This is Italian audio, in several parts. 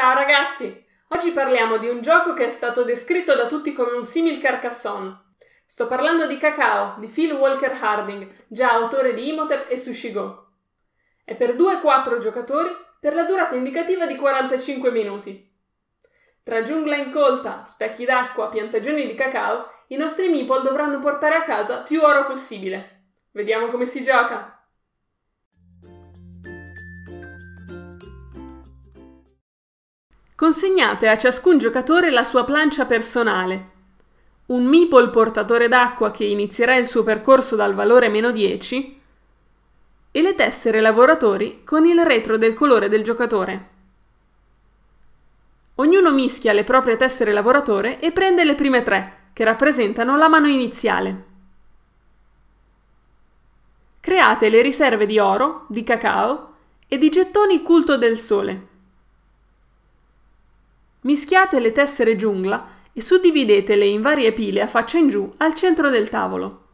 Ciao ragazzi! Oggi parliamo di un gioco che è stato descritto da tutti come un simil Carcassonne. Sto parlando di Cacao di Phil Walker Harding, già autore di Imhotep e Sushi Go. È per 2-4 giocatori per la durata indicativa di 45 minuti. Tra giungla incolta, specchi d'acqua, piantagioni di cacao, i nostri meeple dovranno portare a casa più oro possibile. Vediamo come si gioca! Consegnate a ciascun giocatore la sua plancia personale. Un meeple portatore d'acqua che inizierà il suo percorso dal valore meno 10 e le tessere lavoratori con il retro del colore del giocatore. Ognuno mischia le proprie tessere lavoratore e prende le prime tre, che rappresentano la mano iniziale. Create le riserve di oro, di cacao e di gettoni culto del sole. Mischiate le tessere giungla e suddividetele in varie pile a faccia in giù al centro del tavolo.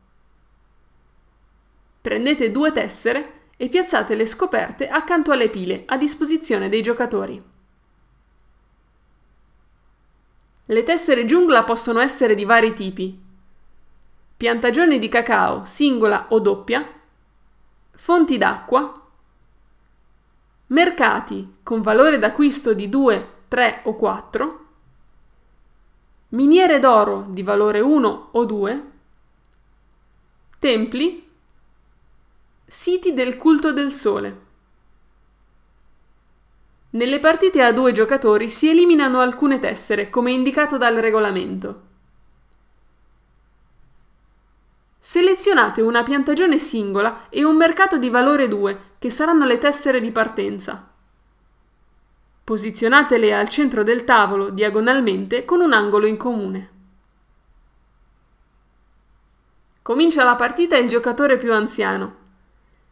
Prendete due tessere e piazzate le scoperte accanto alle pile a disposizione dei giocatori. Le tessere giungla possono essere di vari tipi. Piantagioni di cacao, singola o doppia, fonti d'acqua, mercati con valore d'acquisto di 2 3 o 4, miniere d'oro di valore 1 o 2, templi, siti del culto del sole. Nelle partite a due giocatori si eliminano alcune tessere, come indicato dal regolamento. Selezionate una piantagione singola e un mercato di valore 2, che saranno le tessere di partenza. Posizionatele al centro del tavolo diagonalmente con un angolo in comune. Comincia la partita il giocatore più anziano.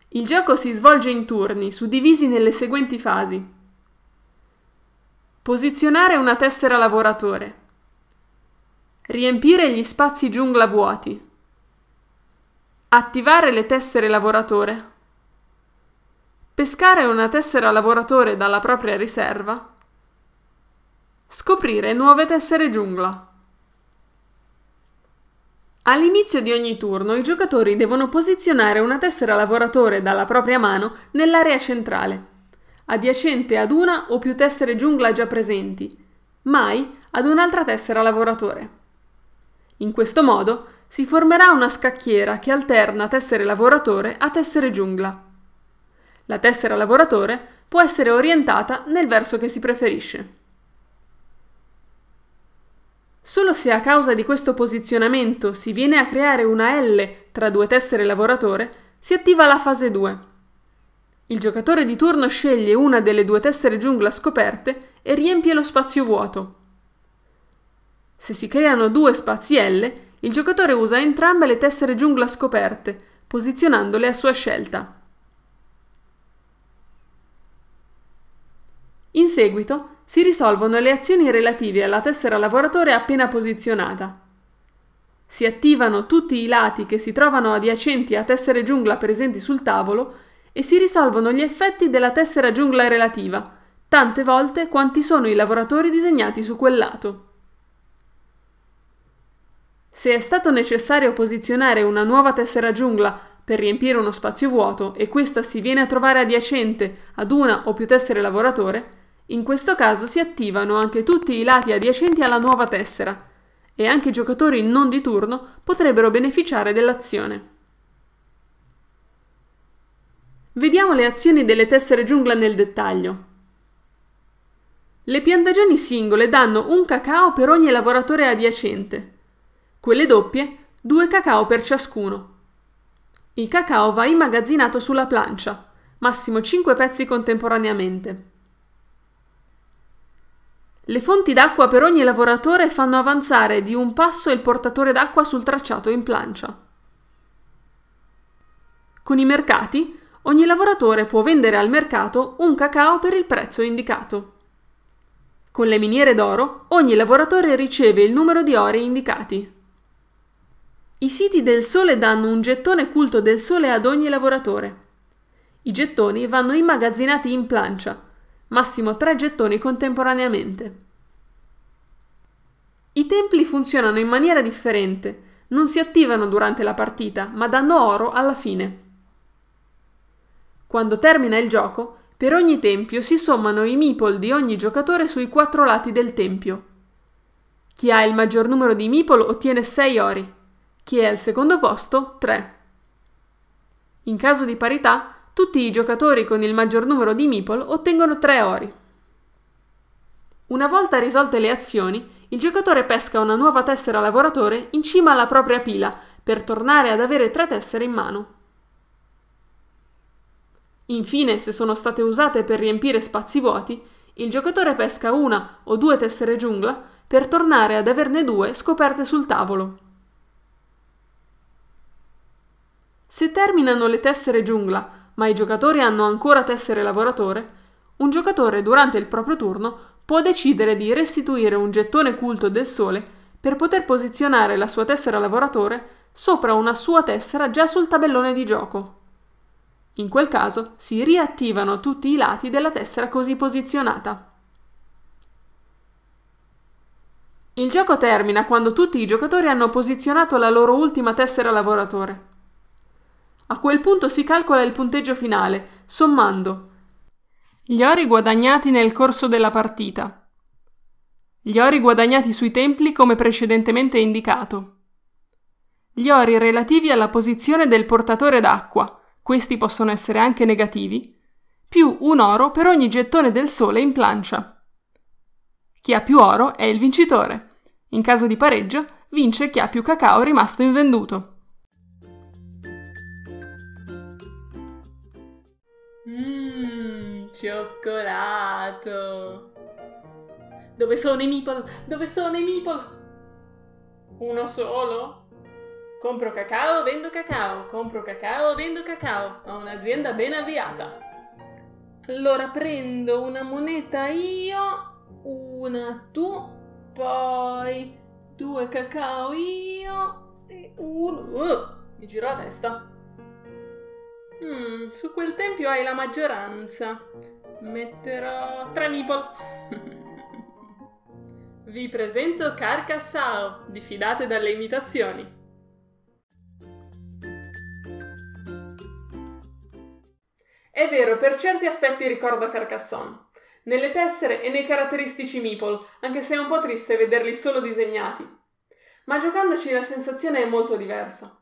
Il gioco si svolge in turni, suddivisi nelle seguenti fasi. Posizionare una tessera lavoratore. Riempire gli spazi giungla vuoti. Attivare le tessere lavoratore pescare una tessera lavoratore dalla propria riserva, scoprire nuove tessere giungla. All'inizio di ogni turno i giocatori devono posizionare una tessera lavoratore dalla propria mano nell'area centrale, adiacente ad una o più tessere giungla già presenti, mai ad un'altra tessera lavoratore. In questo modo si formerà una scacchiera che alterna tessere lavoratore a tessere giungla. La tessera lavoratore può essere orientata nel verso che si preferisce. Solo se a causa di questo posizionamento si viene a creare una L tra due tessere lavoratore, si attiva la fase 2. Il giocatore di turno sceglie una delle due tessere giungla scoperte e riempie lo spazio vuoto. Se si creano due spazi L, il giocatore usa entrambe le tessere giungla scoperte, posizionandole a sua scelta. In seguito si risolvono le azioni relative alla tessera lavoratore appena posizionata. Si attivano tutti i lati che si trovano adiacenti a tessere giungla presenti sul tavolo e si risolvono gli effetti della tessera giungla relativa, tante volte quanti sono i lavoratori disegnati su quel lato. Se è stato necessario posizionare una nuova tessera giungla per riempire uno spazio vuoto e questa si viene a trovare adiacente ad una o più tessere lavoratore, in questo caso si attivano anche tutti i lati adiacenti alla nuova tessera e anche i giocatori non di turno potrebbero beneficiare dell'azione. Vediamo le azioni delle tessere giungla nel dettaglio. Le piantagioni singole danno un cacao per ogni lavoratore adiacente, quelle doppie due cacao per ciascuno. Il cacao va immagazzinato sulla plancia, massimo 5 pezzi contemporaneamente. Le fonti d'acqua per ogni lavoratore fanno avanzare di un passo il portatore d'acqua sul tracciato in plancia. Con i mercati, ogni lavoratore può vendere al mercato un cacao per il prezzo indicato. Con le miniere d'oro, ogni lavoratore riceve il numero di ore indicati. I siti del sole danno un gettone culto del sole ad ogni lavoratore. I gettoni vanno immagazzinati in plancia massimo 3 gettoni contemporaneamente. I templi funzionano in maniera differente, non si attivano durante la partita, ma danno oro alla fine. Quando termina il gioco, per ogni tempio si sommano i meeple di ogni giocatore sui quattro lati del tempio. Chi ha il maggior numero di meeple ottiene 6 ori, chi è al secondo posto 3. In caso di parità, tutti i giocatori con il maggior numero di meeple ottengono 3 ori. Una volta risolte le azioni, il giocatore pesca una nuova tessera lavoratore in cima alla propria pila per tornare ad avere tre tessere in mano. Infine, se sono state usate per riempire spazi vuoti, il giocatore pesca una o due tessere giungla per tornare ad averne due scoperte sul tavolo. Se terminano le tessere giungla ma i giocatori hanno ancora tessere lavoratore, un giocatore durante il proprio turno può decidere di restituire un gettone culto del sole per poter posizionare la sua tessera lavoratore sopra una sua tessera già sul tabellone di gioco. In quel caso si riattivano tutti i lati della tessera così posizionata. Il gioco termina quando tutti i giocatori hanno posizionato la loro ultima tessera lavoratore. A quel punto si calcola il punteggio finale, sommando gli ori guadagnati nel corso della partita, gli ori guadagnati sui templi come precedentemente indicato, gli ori relativi alla posizione del portatore d'acqua, questi possono essere anche negativi, più un oro per ogni gettone del sole in plancia. Chi ha più oro è il vincitore. In caso di pareggio, vince chi ha più cacao rimasto invenduto. cioccolato. Dove sono i meeple? Dove sono i meeple? Uno solo? Compro cacao, vendo cacao, compro cacao, vendo cacao. Ho un'azienda ben avviata. Allora prendo una moneta io, una tu, poi due cacao io e uno. Uh, mi giro la testa. Mm, su quel tempio hai la maggioranza. Metterò tre meeple. Vi presento Carcassao, diffidate dalle imitazioni. È vero, per certi aspetti ricordo Carcassonne. Nelle tessere e nei caratteristici meeple, anche se è un po' triste vederli solo disegnati. Ma giocandoci la sensazione è molto diversa.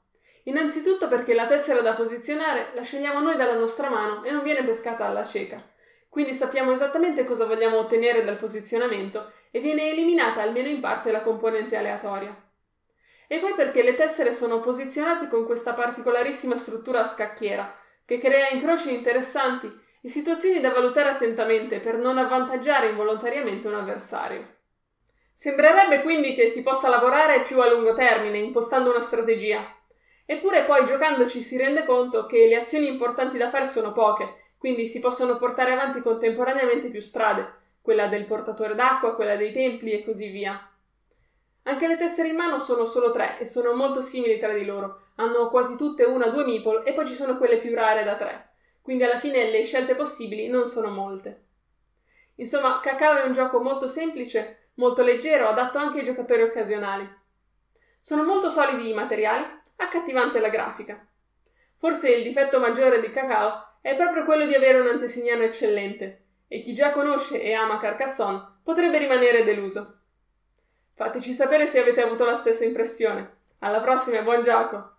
Innanzitutto perché la tessera da posizionare la scegliamo noi dalla nostra mano e non viene pescata alla cieca. Quindi sappiamo esattamente cosa vogliamo ottenere dal posizionamento e viene eliminata almeno in parte la componente aleatoria. E poi perché le tessere sono posizionate con questa particolarissima struttura a scacchiera, che crea incroci interessanti e situazioni da valutare attentamente per non avvantaggiare involontariamente un avversario. Sembrerebbe quindi che si possa lavorare più a lungo termine, impostando una strategia, Eppure poi giocandoci si rende conto che le azioni importanti da fare sono poche, quindi si possono portare avanti contemporaneamente più strade, quella del portatore d'acqua, quella dei templi e così via. Anche le tessere in mano sono solo tre e sono molto simili tra di loro, hanno quasi tutte una o due meeple e poi ci sono quelle più rare da tre, quindi alla fine le scelte possibili non sono molte. Insomma, Cacao è un gioco molto semplice, molto leggero, adatto anche ai giocatori occasionali. Sono molto solidi i materiali accattivante la grafica. Forse il difetto maggiore di Cacao è proprio quello di avere un antesignano eccellente, e chi già conosce e ama Carcassonne potrebbe rimanere deluso. Fateci sapere se avete avuto la stessa impressione. Alla prossima, e buon gioco!